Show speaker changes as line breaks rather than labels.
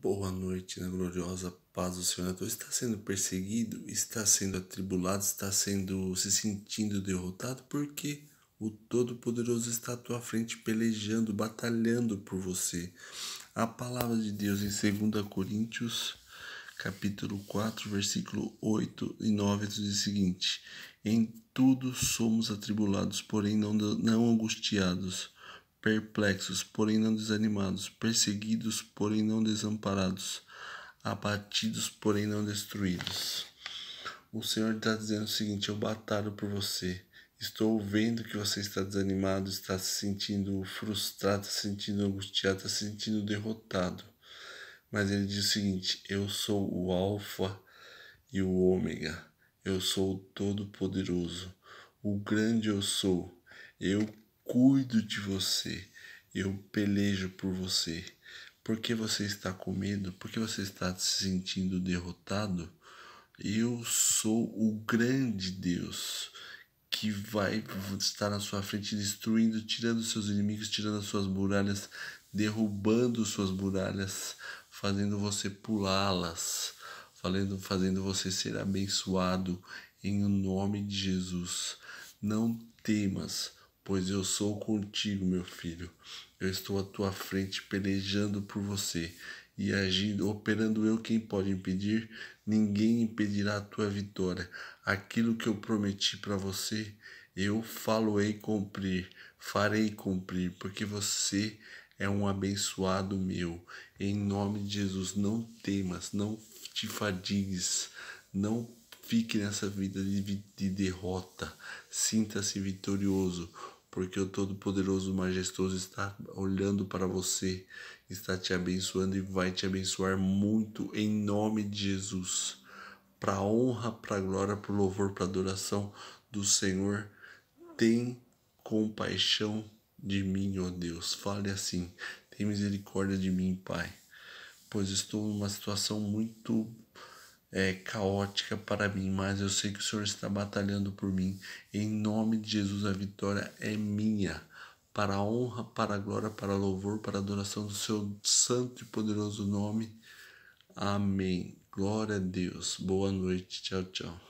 Boa noite na né, gloriosa paz do Senhor. Né? Tu está sendo perseguido, está sendo atribulado, está sendo se sentindo derrotado, porque o Todo-Poderoso está à tua frente pelejando, batalhando por você. A palavra de Deus em 2 Coríntios, capítulo 4, versículo 8 e 9 diz o seguinte: Em tudo somos atribulados, porém não, não angustiados perplexos, porém não desanimados, perseguidos, porém não desamparados, abatidos, porém não destruídos. O Senhor está dizendo o seguinte: eu batalho por você. Estou vendo que você está desanimado, está se sentindo frustrado, está se sentindo angustiado, está se sentindo derrotado. Mas ele diz o seguinte: Eu sou o Alfa e o Ômega. Eu sou o Todo-Poderoso, o Grande Eu Sou. Eu cuido de você, eu pelejo por você. Porque você está com medo? Porque você está se sentindo derrotado? Eu sou o grande Deus que vai estar na sua frente destruindo, tirando seus inimigos, tirando as suas muralhas, derrubando suas muralhas, fazendo você pulá-las, fazendo, fazendo você ser abençoado em nome de Jesus. Não temas pois eu sou contigo, meu filho. Eu estou à tua frente pelejando por você e agindo, operando eu quem pode impedir, ninguém impedirá a tua vitória. Aquilo que eu prometi para você, eu faloei cumprir, farei cumprir, porque você é um abençoado meu. Em nome de Jesus, não temas, não te fadigues, não fique nessa vida de, de derrota. Sinta-se vitorioso porque o Todo-Poderoso Majestoso está olhando para você, está te abençoando e vai te abençoar muito em nome de Jesus. Para honra, para glória, para louvor, para adoração do Senhor, tem compaixão de mim, ó Deus. Fale assim: tem misericórdia de mim, Pai, pois estou numa situação muito é, caótica para mim, mas eu sei que o Senhor está batalhando por mim. Em nome de Jesus, a vitória é minha. Para a honra, para a glória, para a louvor, para a adoração do seu santo e poderoso nome. Amém. Glória a Deus. Boa noite. Tchau, tchau.